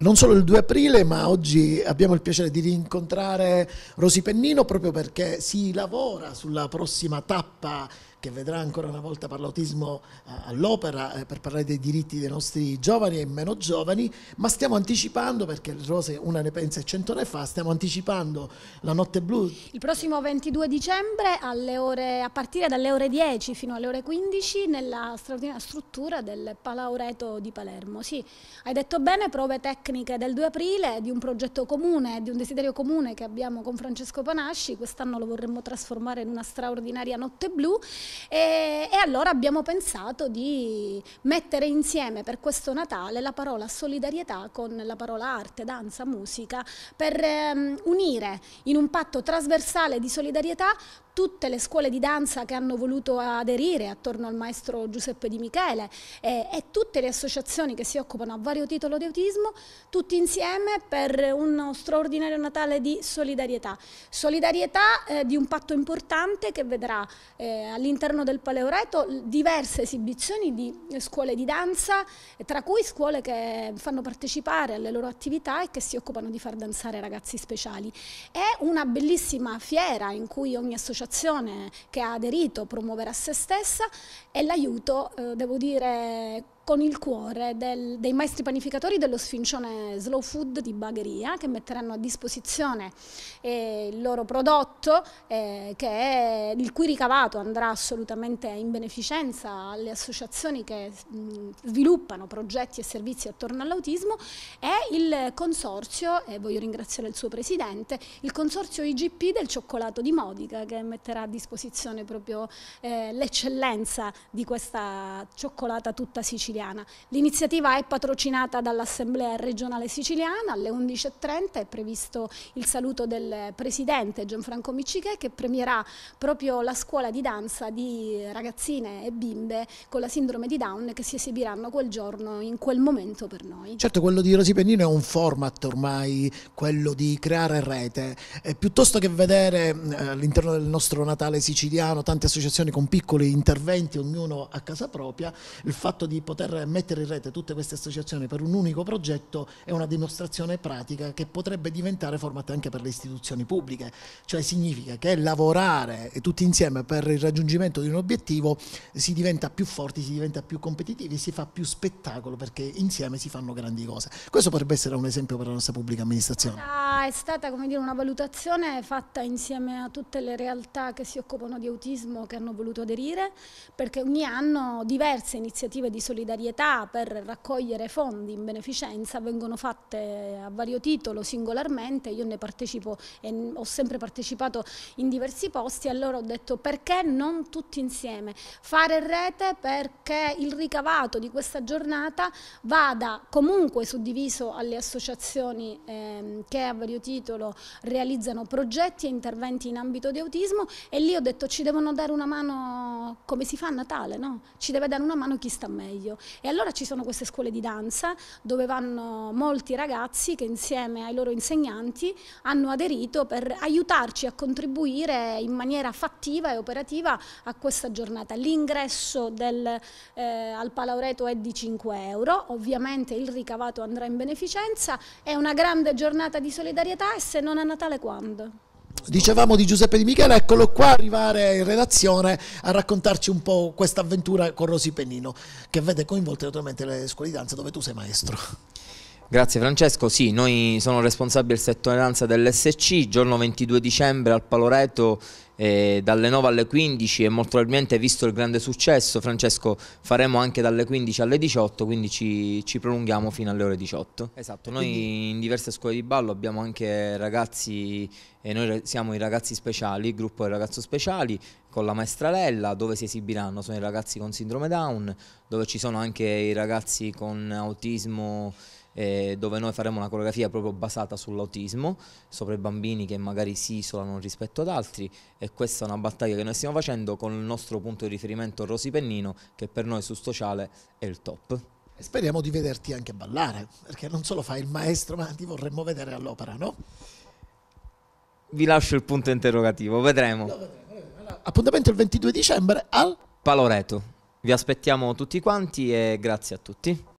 non solo il 2 aprile, ma oggi abbiamo il piacere di rincontrare Rosi Pennino proprio perché si lavora sulla prossima tappa che vedrà ancora una volta parlottismo eh, all'opera eh, per parlare dei diritti dei nostri giovani e meno giovani, ma stiamo anticipando, perché Rose una ne pensa cento cent'ore fa, stiamo anticipando la notte blu. Il prossimo 22 dicembre ore, a partire dalle ore 10 fino alle ore 15 nella straordinaria struttura del Palaureto di Palermo. Sì, hai detto bene, prove tecniche del 2 aprile di un progetto comune, di un desiderio comune che abbiamo con Francesco Panasci, quest'anno lo vorremmo trasformare in una straordinaria notte blu e, e allora abbiamo pensato di mettere insieme per questo Natale la parola solidarietà con la parola arte, danza, musica, per ehm, unire in un patto trasversale di solidarietà tutte le scuole di danza che hanno voluto aderire attorno al maestro Giuseppe Di Michele e, eh, e tutte le associazioni che si occupano a vario titolo di autismo, tutti insieme per uno straordinario Natale di solidarietà. Solidarietà eh, di un patto importante che vedrà eh, all'interno del Paleoreto diverse esibizioni di scuole di danza, tra cui scuole che fanno partecipare alle loro attività e che si occupano di far danzare ragazzi speciali. È una bellissima fiera in cui ogni associazione generazione che ha aderito promuovere a se stessa e l'aiuto, eh, devo dire, con il cuore del, dei maestri panificatori dello sfincione Slow Food di Bagheria che metteranno a disposizione eh, il loro prodotto eh, è, il cui ricavato andrà assolutamente in beneficenza alle associazioni che mh, sviluppano progetti e servizi attorno all'autismo e il consorzio, e eh, voglio ringraziare il suo presidente, il consorzio IGP del cioccolato di Modica che metterà a disposizione proprio eh, l'eccellenza di questa cioccolata tutta siciliana siciliana. L'iniziativa è patrocinata dall'Assemblea regionale siciliana, alle 11.30 è previsto il saluto del presidente Gianfranco Miccichè che premierà proprio la scuola di danza di ragazzine e bimbe con la sindrome di Down che si esibiranno quel giorno, in quel momento per noi. Certo, quello di Rosi Pennino è un format ormai, quello di creare rete, e piuttosto che vedere eh, all'interno del nostro Natale siciliano tante associazioni con piccoli interventi, ognuno a casa propria, il fatto di poter poter mettere in rete tutte queste associazioni per un unico progetto è una dimostrazione pratica che potrebbe diventare format anche per le istituzioni pubbliche, cioè significa che lavorare tutti insieme per il raggiungimento di un obiettivo si diventa più forti, si diventa più competitivi, si fa più spettacolo perché insieme si fanno grandi cose. Questo potrebbe essere un esempio per la nostra pubblica amministrazione. Ah, è stata dire, una valutazione fatta insieme a tutte le realtà che si occupano di autismo che hanno voluto aderire, perché ogni anno diverse iniziative di solidarietà per raccogliere fondi in beneficenza vengono fatte a vario titolo, singolarmente, io ne partecipo e ho sempre partecipato in diversi posti, allora ho detto perché non tutti insieme, fare rete perché il ricavato di questa giornata vada comunque suddiviso alle associazioni eh, che a vario titolo realizzano progetti e interventi in ambito di autismo e lì ho detto ci devono dare una mano come si fa a Natale, no? ci deve dare una mano chi sta meglio. E allora ci sono queste scuole di danza dove vanno molti ragazzi che insieme ai loro insegnanti hanno aderito per aiutarci a contribuire in maniera fattiva e operativa a questa giornata. L'ingresso eh, al Palaureto è di 5 euro, ovviamente il ricavato andrà in beneficenza, è una grande giornata di solidarietà solidarietà e se non a Natale quando? Dicevamo di Giuseppe Di Michele, eccolo qua arrivare in redazione a raccontarci un po' questa avventura con Rosi Pennino che vede coinvolte naturalmente le scuole di danza dove tu sei maestro. Grazie Francesco, sì, noi sono responsabili del settore danza dell'SC, giorno 22 dicembre al Paloreto eh, dalle 9 alle 15 e molto probabilmente visto il grande successo Francesco faremo anche dalle 15 alle 18 quindi ci, ci prolunghiamo fino alle ore 18. Esatto, noi in diverse scuole di ballo abbiamo anche ragazzi, e noi siamo i ragazzi speciali, il gruppo dei ragazzi speciali con la maestralella dove si esibiranno, sono i ragazzi con sindrome Down, dove ci sono anche i ragazzi con autismo eh, dove noi faremo una coreografia proprio basata sull'autismo, sopra i bambini che magari si isolano rispetto ad altri e questa è una battaglia che noi stiamo facendo con il nostro punto di riferimento Rosi Pennino che per noi su Sociale è il top. Speriamo di vederti anche ballare, perché non solo fai il maestro, ma ti vorremmo vedere all'opera, no? Vi lascio il punto interrogativo, vedremo. appuntamento il 22 dicembre al Paloreto. Vi aspettiamo tutti quanti e grazie a tutti.